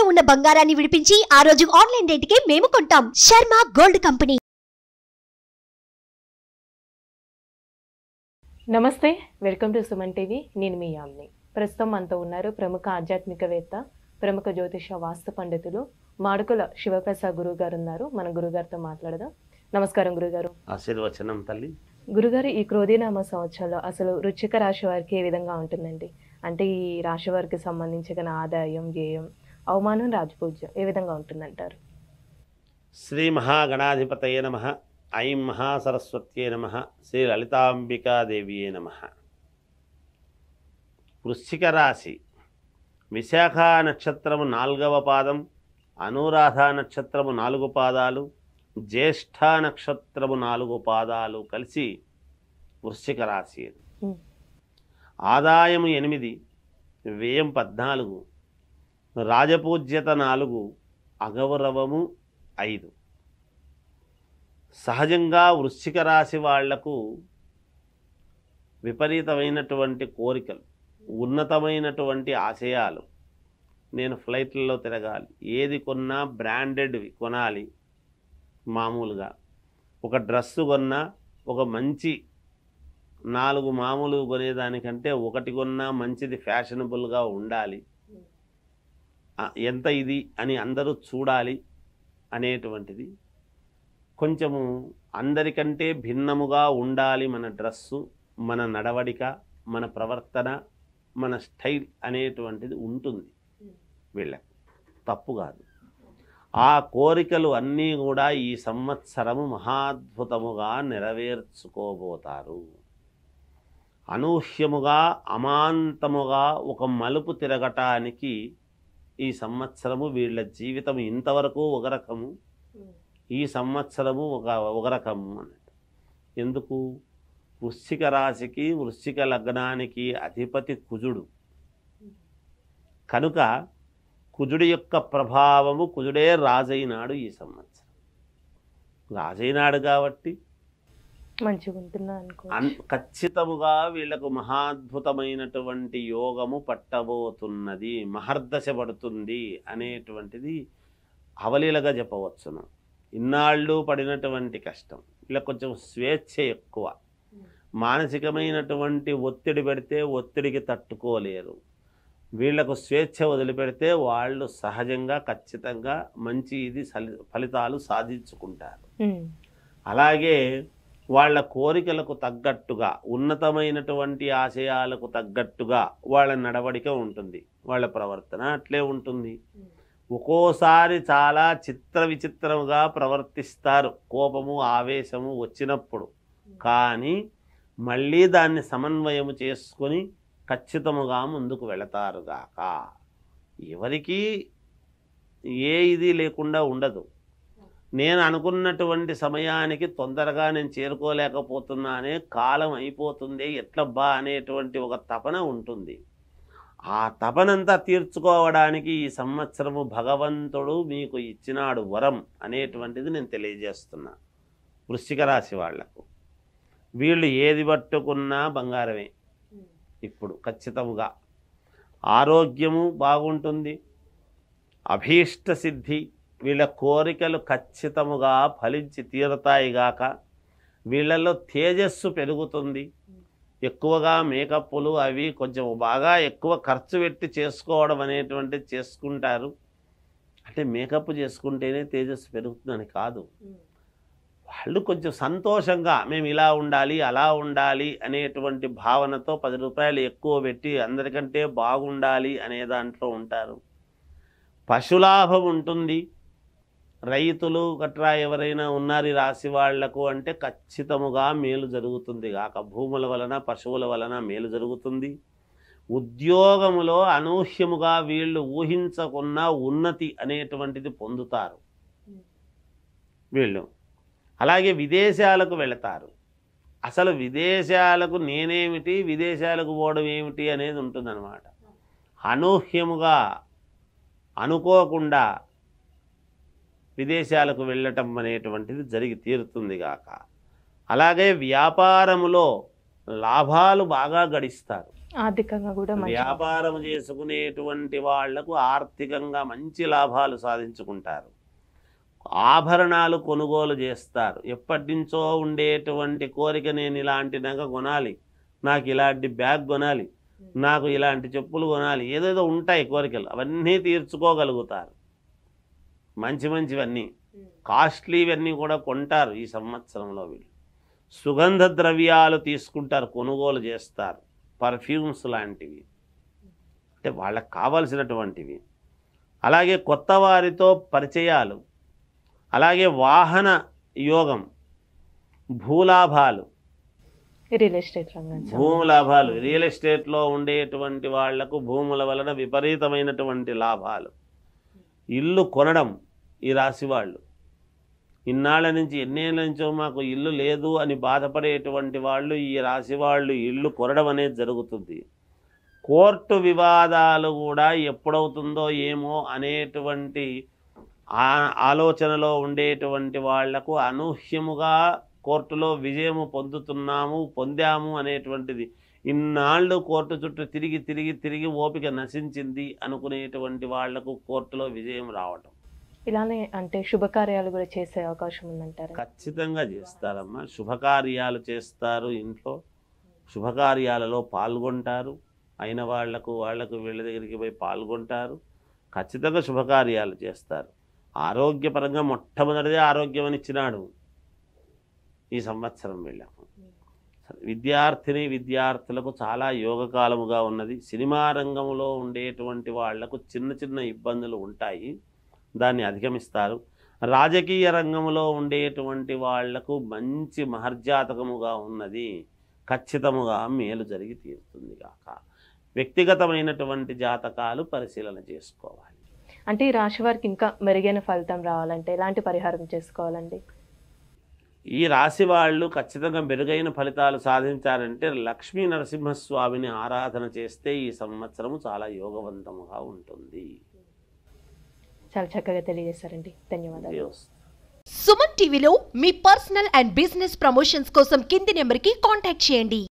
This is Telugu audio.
తాకట్టులో ఉన్న బంగారాన్ని విడిపించి ఆ రోజు ఆన్లైన్ కి మేము కొంటాం శర్మ గోల్డ్ కంపెనీ నమస్తే వెల్కమ్ టు సుమన్ టీవీ నేను మీ యామ్ని ప్రస్తుతం మనతో ఉన్నారు ప్రముఖ ఆధ్యాత్మికవేత్త ప్రముఖ జ్యోతిష వాస్తు పండితులు మాడుకుల శివప్రసాద్ గురువు గారు ఉన్నారు మన గురుగారితో మాట్లాడదాం నమస్కారం గురుగారు ఆశీర్వచనం తల్లి గురుగారు ఈ క్రోధీనామ సంవత్సరంలో అసలు రుచిక రాశి వారికి ఏ విధంగా ఉంటుందండి అంటే ఈ రాశి వారికి సంబంధించిన ఆదాయం వ్యయం అవమానం రాజపూజ్యం ఏ విధంగా ఉంటుందంటారు శ్రీ మహాగణాధిపతయే నమ ఐం మహాసరస్వత్యే నమ శ్రీ లలితాంబికాదేవి నమ వృశ్చిక రాశి విశాఖ నక్షత్రము నాలుగవ పాదం అనురాధ నక్షత్రము నాలుగు పాదాలు జ్యేష్ఠ నక్షత్రము నాలుగు పాదాలు కలిసి వృశ్చిక రాశి ఆదాయము ఎనిమిది వ్యయం పద్నాలుగు రాజపూజ్యత నాలుగు అగౌరవము ఐదు సహజంగా వృశ్చిక రాశి వాళ్లకు విపరీతమైనటువంటి కోరికలు ఉన్నతమైనటువంటి ఆశయాలు నేను ఫ్లైట్లలో తిరగాలి ఏది కొన్నా బ్రాండెడ్వి కొనాలి మామూలుగా ఒక డ్రెస్సు కొన్నా ఒక మంచి నాలుగు మామూలు కొనేదానికంటే ఒకటి కొన్నా మంచిది ఫ్యాషనబుల్గా ఉండాలి ఎంత ఇది అని అందరూ చూడాలి అనేటువంటిది కొంచెము అందరికంటే భిన్నముగా ఉండాలి మన డ్రస్సు మన నడవడిక మన ప్రవర్తన మన స్టైల్ అనేటువంటిది ఉంటుంది వీళ్ళకి తప్పు కాదు ఆ కోరికలు అన్నీ కూడా ఈ సంవత్సరము మహాద్భుతముగా నెరవేర్చుకోబోతారు అనూహ్యముగా అమాంతముగా ఒక మలుపు తిరగటానికి ఈ సంవత్సరము వీళ్ళ జీవితం ఇంతవరకు ఒక రకము ఈ సంవత్సరము ఒక ఒక రకము అన్నట్టు ఎందుకు వృశ్చిక రాశికి వృశ్చిక లగ్నానికి అధిపతి కుజుడు కనుక కుజుడి యొక్క ప్రభావము కుజుడే రాజైనాడు ఈ సంవత్సరం రాజైనాడు కాబట్టి ఖచ్చితముగా వీళ్లకు మహాద్భుతమైనటువంటి యోగము పట్టబోతున్నది మహర్దశ పడుతుంది అనేటువంటిది అవలీలగా చెప్పవచ్చును ఇన్నాళ్ళు పడినటువంటి కష్టం ఇలా కొంచెం స్వేచ్ఛ ఎక్కువ మానసికమైనటువంటి ఒత్తిడి పెడితే ఒత్తిడికి తట్టుకోలేరు వీళ్లకు స్వేచ్ఛ వదిలిపెడితే వాళ్ళు సహజంగా ఖచ్చితంగా మంచి ఇది ఫలితాలు సాధించుకుంటారు అలాగే వాళ్ళ కోరికలకు తగ్గట్టుగా ఉన్నతమైనటువంటి ఆశయాలకు తగ్గట్టుగా వాళ్ళ నడవడిక ఉంటుంది వాళ్ళ ప్రవర్తన అట్లే ఉంటుంది ఒక్కోసారి చాలా చిత్ర విచిత్రముగా ప్రవర్తిస్తారు కోపము ఆవేశము వచ్చినప్పుడు కానీ మళ్ళీ దాన్ని సమన్వయము చేసుకొని ఖచ్చితముగా ముందుకు వెళతారుగాక ఎవరికీ ఏ ఇది లేకుండా ఉండదు నేను అనుకున్నటువంటి సమయానికి తొందరగా నేను చేరుకోలేకపోతున్నానే కాలం అయిపోతుంది ఎట్లబ్బా అనేటువంటి ఒక తపన ఉంటుంది ఆ తపనంతా తీర్చుకోవడానికి ఈ సంవత్సరము భగవంతుడు మీకు ఇచ్చినాడు వరం అనేటువంటిది నేను తెలియజేస్తున్నా వృశ్చిక రాశి వాళ్లకు వీళ్ళు ఏది పట్టుకున్నా బంగారమే ఇప్పుడు ఖచ్చితముగా ఆరోగ్యము బాగుంటుంది అభీష్ట సిద్ధి వీళ్ళ కోరికలు ఖచ్చితముగా ఫలించి తీరతాయి గాక వీళ్ళలో తేజస్సు పెరుగుతుంది ఎక్కువగా మేకప్లు అవి కొంచెం బాగా ఎక్కువ ఖర్చు పెట్టి చేసుకోవడం అనేటువంటిది చేసుకుంటారు అంటే మేకప్ చేసుకుంటేనే తేజస్సు పెరుగుతుందని కాదు వాళ్ళు కొంచెం సంతోషంగా మేము ఇలా ఉండాలి అలా ఉండాలి అనేటువంటి భావనతో పది రూపాయలు ఎక్కువ పెట్టి అందరికంటే బాగుండాలి అనే దాంట్లో ఉంటారు పశులాభం ఉంటుంది రైతులు గట్రా ఎవరైనా ఉన్నారు ఈ రాశి వాళ్లకు అంటే ఖచ్చితముగా మేలు జరుగుతుంది కాక భూముల వలన పశువుల వలన మేలు జరుగుతుంది ఉద్యోగములో అనూహ్యముగా వీళ్ళు ఊహించకున్న ఉన్నతి అనేటువంటిది పొందుతారు వీళ్ళు అలాగే విదేశాలకు వెళతారు అసలు విదేశాలకు నేనేమిటి విదేశాలకు పోవడం ఏమిటి అనేది ఉంటుందన్నమాట అనూహ్యముగా అనుకోకుండా విదేశాలకు వెళ్ళటం అనేటువంటిది జరిగి తీరుతుంది గాక అలాగే వ్యాపారములో లాభాలు బాగా గడిస్తారు ఆర్థికంగా కూడా వ్యాపారం చేసుకునేటువంటి వాళ్లకు ఆర్థికంగా మంచి లాభాలు సాధించుకుంటారు ఆభరణాలు కొనుగోలు చేస్తారు ఎప్పటి నుంచో ఉండేటువంటి కోరిక నేను ఇలాంటి నగ కొనాలి నాకు ఇలాంటి బ్యాగ్ కొనాలి నాకు ఇలాంటి చెప్పులు కొనాలి ఏదేదో ఉంటాయి కోరికలు అవన్నీ తీర్చుకోగలుగుతారు మంచి మంచివన్నీ కాస్ట్లీవన్నీ కూడా కొంటారు ఈ సంవత్సరంలో వీళ్ళు సుగంధ ద్రవ్యాలు తీసుకుంటారు కొనుగోలు చేస్తారు పర్ఫ్యూమ్స్ లాంటివి అంటే వాళ్ళకు కావాల్సినటువంటివి అలాగే కొత్త వారితో పరిచయాలు అలాగే వాహన యోగం భూలాభాలు రియల్ ఎస్టేట్ లాభాలు రియల్ ఎస్టేట్లో ఉండేటువంటి వాళ్లకు భూముల వలన విపరీతమైనటువంటి లాభాలు ఇల్లు కొనడం ఈ రాశి వాళ్ళు ఇన్నాళ్ళ నుంచి ఎన్నేళ్ళ నుంచో మాకు ఇల్లు లేదు అని బాధపడేటువంటి వాళ్ళు ఈ రాశి వాళ్ళు ఇల్లు కొనడం అనేది జరుగుతుంది కోర్టు వివాదాలు కూడా ఎప్పుడవుతుందో ఏమో అనేటువంటి ఆలోచనలో ఉండేటువంటి వాళ్లకు అనూహ్యముగా కోర్టులో విజయము పొందుతున్నాము పొందాము అనేటువంటిది ఇన్నాళ్ళు కోర్టు చుట్టూ తిరిగి తిరిగి తిరిగి ఓపిక నశించింది అనుకునేటువంటి వాళ్లకు కోర్టులో విజయం రావటం ఇలానే అంటే శుభకార్యాలు కూడా చేసే అవకాశం ఉందంటారు ఖచ్చితంగా చేస్తారమ్మా శుభకార్యాలు చేస్తారు ఇంట్లో శుభకార్యాలలో పాల్గొంటారు అయిన వాళ్లకు వాళ్లకు వీళ్ళ దగ్గరికి పోయి పాల్గొంటారు ఖచ్చితంగా శుభకార్యాలు చేస్తారు ఆరోగ్యపరంగా మొట్టమొదటిదే ఆరోగ్యం అని ఇచ్చినాడు ఈ సంవత్సరం వెళ్ళాము విద్యార్థిని విద్యార్థులకు చాలా యోగకాలముగా ఉన్నది సినిమా రంగంలో ఉండేటువంటి వాళ్లకు చిన్న చిన్న ఇబ్బందులు ఉంటాయి దాన్ని అధిగమిస్తారు రాజకీయ రంగంలో ఉండేటువంటి వాళ్లకు మంచి మహర్జాతకముగా ఉన్నది ఖచ్చితముగా మేలు జరిగి తీరుతుంది కాక వ్యక్తిగతమైనటువంటి జాతకాలు పరిశీలన చేసుకోవాలి అంటే ఈ రాశి వారికి ఇంకా మెరుగైన ఫలితం రావాలంటే ఎలాంటి పరిహారం చేసుకోవాలండి ఈ రాశి వాళ్ళు ఖచ్చితంగా మెరుగైన ఫలితాలు సాధించారంటే లక్ష్మీ నరసింహస్వామిని ఆరాధన చేస్తే ఈ సంవత్సరము చాలా యోగవంతముగా ఉంటుంది చాలా చక్కగా తెలియజేశారండి ధన్యవాదాలు సుమన్ టీవీలో మీ పర్సనల్ అండ్ బిజినెస్ ప్రమోషన్స్ కోసం కింది నెంబర్కి కాంటాక్ట్ చేయండి